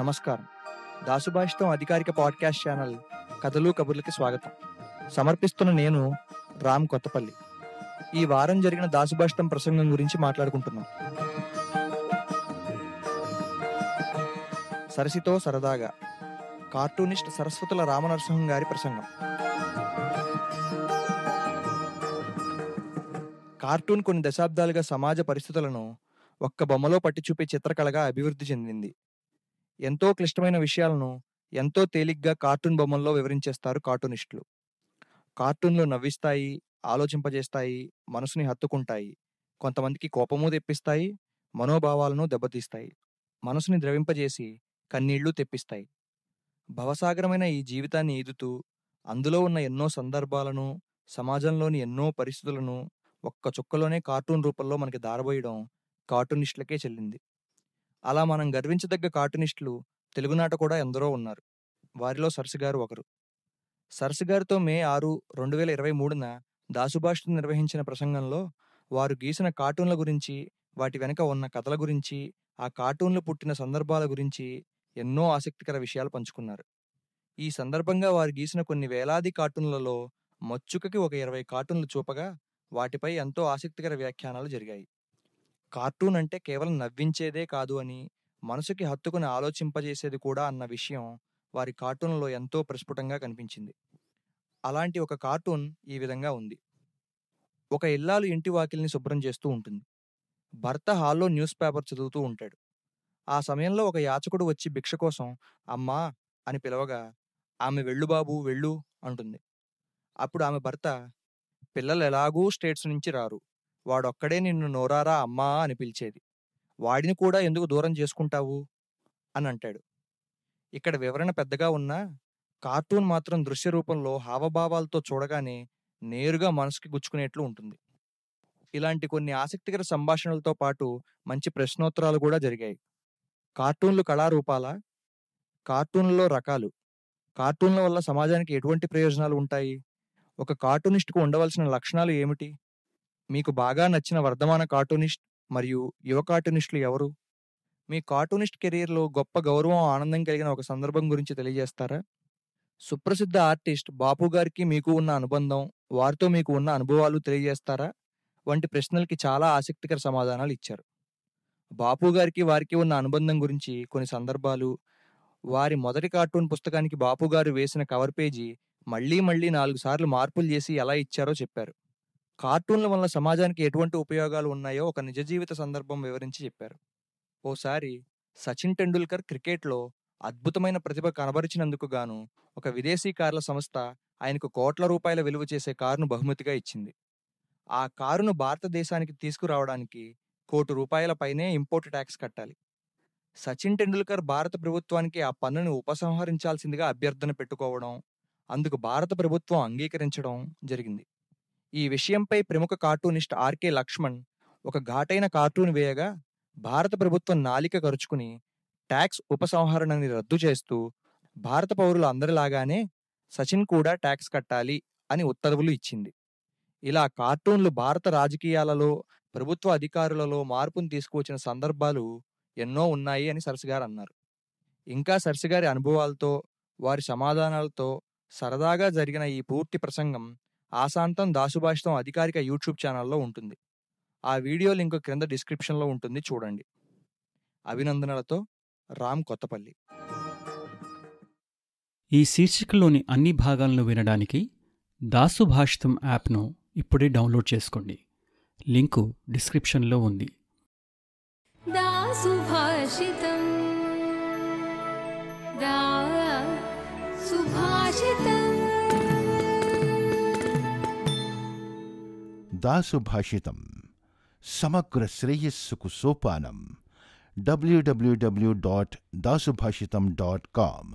నమస్కారం దాసుభాషితం అధికారిక podcast channel కథలు కబుర్లకి స్వాగతం సమర్పిస్తున్న నేను రామ్ కొత్తపల్లి ఈ వారం జరిగిన దాసుభాషితం ప్రసంగం గురించి మాట్లాడుకుంటున్నాం సరసితో సరదాగా కార్టూనిస్ట్ సరస్వతుల రామనరసింహం గారి ప్రసంగం కార్టూన్ కొన్ని దశాబ్దాలుగా సమాజ పరిస్థితులను ఒక్క బొమ్మలో పట్టి చూపే చిత్రకళగా అభివృద్ధి చెందింది ఎంతో క్లిష్టమైన విషయాలను ఎంతో తేలిగ్గా కార్టూన్ బొమ్మల్లో వివరించేస్తారు కార్టూనిస్టులు కార్టూన్లు నవ్విస్తాయి ఆలోచింపజేస్తాయి మనసుని హత్తుకుంటాయి కొంతమందికి కోపము తెప్పిస్తాయి మనోభావాలను దెబ్బతీస్తాయి మనసుని ద్రవింపజేసి కన్నీళ్లు తెప్పిస్తాయి భవసాగరమైన ఈ జీవితాన్ని ఈదుతూ అందులో ఉన్న ఎన్నో సందర్భాలను సమాజంలోని ఎన్నో పరిస్థితులను ఒక్క చుక్కలోనే కార్టూన్ రూపంలో మనకి దారబోయడం కార్టూనిస్టులకే చెల్లింది అలా మనం గర్వించదగ్గ కార్టూనిస్టులు తెలుగునాట కూడా ఎందరో ఉన్నారు వారిలో సరసుగారు ఒకరు సరసుగారితో మే ఆరు రెండు వేల ఇరవై మూడున దాసుభాష్ నిర్వహించిన ప్రసంగంలో వారు గీసిన కార్టూన్ల గురించి వాటి వెనుక ఉన్న కథల గురించి ఆ కార్టూన్లు పుట్టిన సందర్భాల గురించి ఎన్నో ఆసక్తికర విషయాలు పంచుకున్నారు ఈ సందర్భంగా వారు గీసిన కొన్ని వేలాది కార్టూన్లలో మచ్చుకకి ఒక ఇరవై కార్టూన్లు చూపగా వాటిపై ఎంతో ఆసక్తికర వ్యాఖ్యానాలు జరిగాయి కార్టూన్ అంటే కేవలం నవ్వించేదే కాదు అని మనసుకి హత్తుకుని ఆలోచింపజేసేది కూడా అన్న విషయం వారి కార్టూన్లో ఎంతో ప్రస్ఫుటంగా కనిపించింది అలాంటి ఒక కార్టూన్ ఈ విధంగా ఉంది ఒక ఇల్లాలు ఇంటి వాకిల్ని శుభ్రం చేస్తూ ఉంటుంది భర్త హాల్లో న్యూస్ పేపర్ చదువుతూ ఉంటాడు ఆ సమయంలో ఒక యాచకుడు వచ్చి భిక్ష కోసం అమ్మా అని పిలవగా ఆమె వెళ్ళు బాబు వెళ్ళు అంటుంది అప్పుడు ఆమె భర్త పిల్లలు ఎలాగూ స్టేట్స్ నుంచి రారు వాడొక్కడే నిన్ను నోరారా అమ్మా అని పిలిచేది వాడిని కూడా ఎందుకు దూరం చేసుకుంటావు అని అంటాడు ఇక్కడ వివరణ పెద్దగా ఉన్నా కార్టూన్ మాత్రం దృశ్య రూపంలో హావభావాలతో చూడగానే నేరుగా మనసుకి గుచ్చుకునేట్లు ఉంటుంది ఇలాంటి కొన్ని ఆసక్తికర సంభాషణలతో పాటు మంచి ప్రశ్నోత్తరాలు కూడా జరిగాయి కార్టూన్లు కళారూపాల కార్టూన్లలో రకాలు కార్టూన్ల వల్ల సమాజానికి ఎటువంటి ప్రయోజనాలు ఉంటాయి ఒక కార్టూనిస్ట్కు ఉండవలసిన లక్షణాలు ఏమిటి మీకు బాగా నచ్చిన వర్ధమాన కార్టూనిస్ట్ మరియు యువ కార్టూనిస్టులు ఎవరు మీ కార్టూనిస్ట్ కెరీర్లో గొప్ప గౌరవం ఆనందం కలిగిన ఒక సందర్భం గురించి తెలియజేస్తారా సుప్రసిద్ధ ఆర్టిస్ట్ బాపు గారికి మీకు ఉన్న అనుబంధం వారితో మీకు ఉన్న అనుభవాలు తెలియజేస్తారా వంటి ప్రశ్నలకి చాలా ఆసక్తికర సమాధానాలు ఇచ్చారు బాపు గారికి వారికి ఉన్న అనుబంధం గురించి కొన్ని సందర్భాలు వారి మొదటి కార్టూన్ పుస్తకానికి బాపు గారు వేసిన కవర్ పేజీ మళ్ళీ మళ్ళీ నాలుగు సార్లు మార్పులు చేసి ఎలా ఇచ్చారో చెప్పారు కార్టూన్ల వల్ల సమాజానికి ఎటువంటి ఉపయోగాలు ఉన్నాయో ఒక నిజ జీవిత సందర్భం వివరించి చెప్పారు ఓసారి సచిన్ టెండూల్కర్ క్రికెట్లో అద్భుతమైన ప్రతిభ కనబరిచినందుకు గాను ఒక విదేశీ కార్ల సంస్థ ఆయనకు కోట్ల రూపాయల విలువ చేసే కారును బహుమతిగా ఇచ్చింది ఆ కారును భారతదేశానికి తీసుకురావడానికి కోటి రూపాయల పైనే ఇంపోర్ట్ ట్యాక్స్ కట్టాలి సచిన్ టెండూల్కర్ భారత ప్రభుత్వానికి ఆ పన్నును ఉపసంహరించాల్సిందిగా అభ్యర్థన పెట్టుకోవడం అందుకు భారత ప్రభుత్వం అంగీకరించడం జరిగింది ఈ విషయంపై ప్రముఖ కార్టూనిస్ట్ ఆర్కే లక్ష్మణ్ ఒక ఘాటైన కార్టూన్ వేయగా భారత ప్రభుత్వం నాలిక ఖర్చుకుని ట్యాక్స్ ఉపసంహరణని రద్దు చేస్తూ భారత పౌరులు అందరిలాగానే సచిన్ కూడా ట్యాక్స్ కట్టాలి అని ఉత్తర్వులు ఇచ్చింది ఇలా కార్టూన్లు భారత రాజకీయాలలో ప్రభుత్వ అధికారులలో మార్పును తీసుకువచ్చిన సందర్భాలు ఎన్నో ఉన్నాయి అని సరసిగారు అన్నారు ఇంకా సరసిగారి అనుభవాలతో వారి సమాధానాలతో సరదాగా జరిగిన ఈ పూర్తి ప్రసంగం ఆశాంతం దాసుభాషితం అధికారిక యూట్యూబ్ ఛానల్లో ఉంటుంది ఆ వీడియో లింక్ క్రింద డిస్క్రిప్షన్లో ఉంటుంది చూడండి అభినందనలతో రామ్ కొత్తపల్లి ఈ శీర్షికలోని అన్ని భాగాలను వినడానికి దాసు భాషితం యాప్ను ఇప్పుడే డౌన్లోడ్ చేసుకోండి లింకు డిస్క్రిప్షన్లో ఉంది సుభాషితం दासुभाषित समग्र श्रेय सुकुसोपानम डब्ल्यू डब्ल्यू डब्ल्यू डॉट दासुभाषित डॉट कॉम